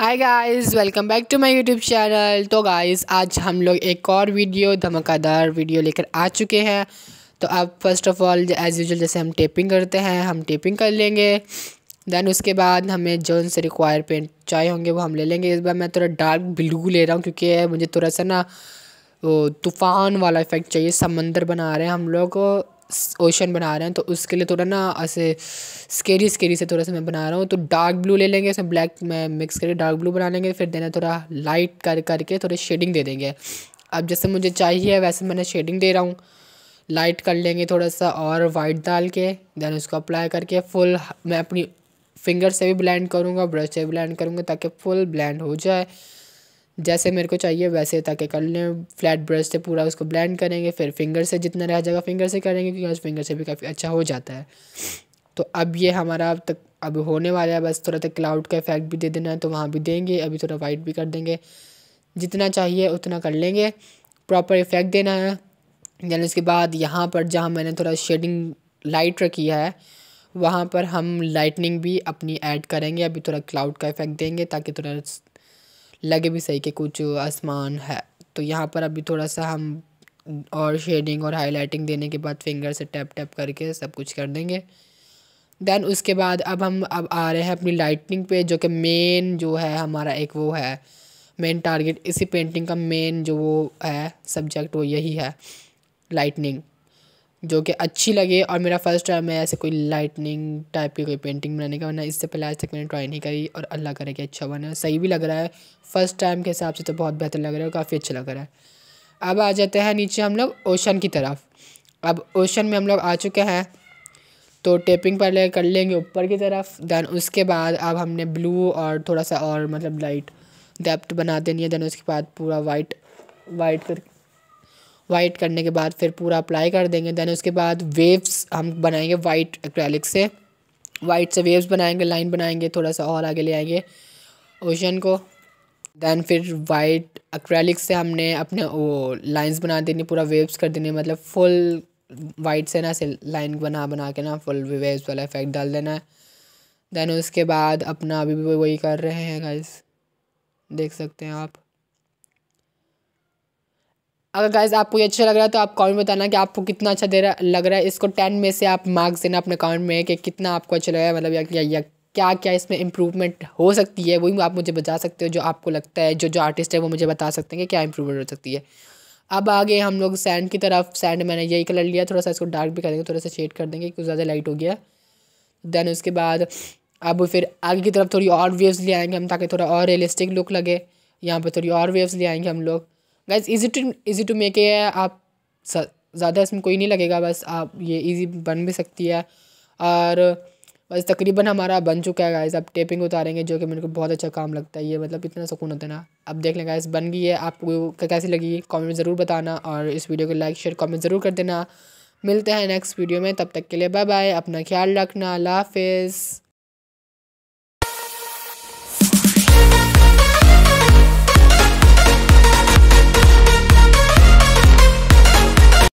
hi guys welcome back to my YouTube channel तो guys आज हम लोग एक और वीडियो धमाकेदार वीडियो लेकर आ चुके हैं तो अब first of all as usual जैसे हम टेपिंग करते हैं हम टेपिंग कर लेंगे दैन उसके बाद हमें जो से रिक्वायर पेंट चाहे होंगे वो हम ले लेंगे इस बार मैं थोड़ा डार्क ब्लू ले रहा हूँ क्योंकि मुझे थोड़ा सा ना तूफ़ान वाला इफ़ेक्ट चाहिए समंदर बना रहे हैं हम लोग ओशन बना रहे हैं तो उसके लिए थोड़ा ना ऐसे स्केरी स्केरी से थोड़ा सा मैं बना रहा हूँ तो डार्क ब्लू ले लेंगे उसमें ब्लैक में मिक्स करके डार्क ब्लू बना लेंगे फिर देना थोड़ा लाइट कर करके थोड़ी शेडिंग दे देंगे अब जैसे मुझे चाहिए वैसे मैंने शेडिंग दे रहा हूँ लाइट कर लेंगे थोड़ा सा और वाइट डाल के दैन उसको अप्लाई करके फुल मैं अपनी फिंगर से भी ब्लैंड करूँगा ब्रश से भी ब्लैंड करूँगा ताकि फुल ब्लैंड हो जाए जैसे मेरे को चाहिए वैसे ताकि कर लें फ्लैट ब्रश से पूरा उसको ब्लेंड करेंगे फिर फिंगर से जितना रह जाएगा फिंगर से करेंगे क्योंकि आज फिंगर से भी काफ़ी अच्छा हो जाता है तो अब ये हमारा अब तक अब होने वाला है बस थोड़ा सा क्लाउड का इफेक्ट भी दे देना है तो वहाँ भी देंगे अभी थोड़ा वाइट भी कर देंगे जितना चाहिए उतना कर लेंगे प्रॉपर इफेक्ट देना है देन उसके बाद यहाँ पर जहाँ मैंने थोड़ा शेडिंग लाइट रखी है वहाँ पर हम लाइटनिंग भी अपनी ऐड करेंगे अभी थोड़ा क्लाउड का इफेक्ट देंगे ताकि थोड़ा लगे भी सही कि कुछ आसमान है तो यहाँ पर अभी थोड़ा सा हम और शेडिंग और हाईलाइटिंग देने के बाद फिंगर से टैप टैप करके सब कुछ कर देंगे देन उसके बाद अब हम अब आ रहे हैं अपनी लाइटनिंग पे जो कि मेन जो है हमारा एक वो है मेन टारगेट इसी पेंटिंग का मेन जो वो है सब्जेक्ट वो यही है लाइटनिंग जो कि अच्छी लगे और मेरा फर्स्ट टाइम मैं ऐसे कोई लाइटनिंग टाइप की कोई पेंटिंग बनाने का वरना इससे पहले आज तक मैंने ट्राई नहीं करी और अल्लाह करे कि अच्छा बना सही भी लग रहा है फर्स्ट टाइम के हिसाब से तो बहुत बेहतर लग रहा है और काफ़ी अच्छा लग रहा है अब आ जाते हैं नीचे हम लोग ओशन की तरफ अब ओशन में हम लोग आ चुके हैं तो टेपिंग पहले कर लेंगे ऊपर की तरफ दैन उसके बाद अब हमने ब्लू और थोड़ा सा और मतलब लाइट डेप्थ बना देनी है दैन उसके बाद पूरा वाइट वाइट कर वाइट करने के बाद फिर पूरा अप्लाई कर देंगे दैन उसके बाद वेव्स हम बनाएंगे वाइट एक्रेलिक से वाइट से वेव्स बनाएंगे लाइन बनाएंगे थोड़ा सा और आगे ले आएंगे ओशन को दैन फिर वाइट एक्रेलिक से हमने अपने वो लाइन्स बना देनी पूरा वेव्स कर देनी मतलब फुल वाइट से ना से लाइन बना बना के ना फुल वेव्स वाला इफेक्ट डाल देना है देन उसके बाद अपना अभी भी वही कर रहे हैं गाइस देख सकते हैं आप अगर गाइज आपको ये अच्छा लग रहा है तो आप कमेंट बताना कि आपको कितना अच्छा दे रहा लग रहा है इसको टेन में से आप मार्क्स देना अपने कमेंट में कि कितना आपको अच्छा लग रहा है मतलब या, या, या क्या क्या इसमें इम्प्रूवमेंट हो सकती है वही आप मुझे बता सकते हो जो आपको लगता है जो जो आर्टिस्ट है वो मुझे बता सकते हैं कि क्या इम्प्रूवमेंट हो सकती है अब आगे हम लोग सैंड की तरफ सैंड मैंने यही कलर लिया थोड़ा सा इसको डार्क भी कर देंगे थोड़ा सा शेड कर देंगे क्योंकि ज़्यादा लाइट हो गया देन उसके बाद अब फिर आगे की तरफ थोड़ी और वेव्स ले आएंगे हम ताकि थोड़ा और रियलिस्टिक लुक लगे यहाँ पर थोड़ी और वेव्स ले आएंगे हम लोग guys easy to easy to make है आप ज़्यादा इसमें कोई नहीं लगेगा बस आप ये ईजी बन भी सकती है और बस तकरीबन हमारा बन चुका है गाइज आप टेपिंग उतारेंगे जो कि मेरे को बहुत अच्छा काम लगता है ये मतलब इतना सुकून होता है ना अब देख लें गाइस बन गई है आपको कैसी लगी कॉमेंट ज़रूर बताना और इस वीडियो को लाइक शेयर कॉमेंट ज़रूर कर देना मिलते हैं नेक्स्ट वीडियो में तब तक के लिए बाय बाय अपना ख्याल रखना अल्लाह हाफिज़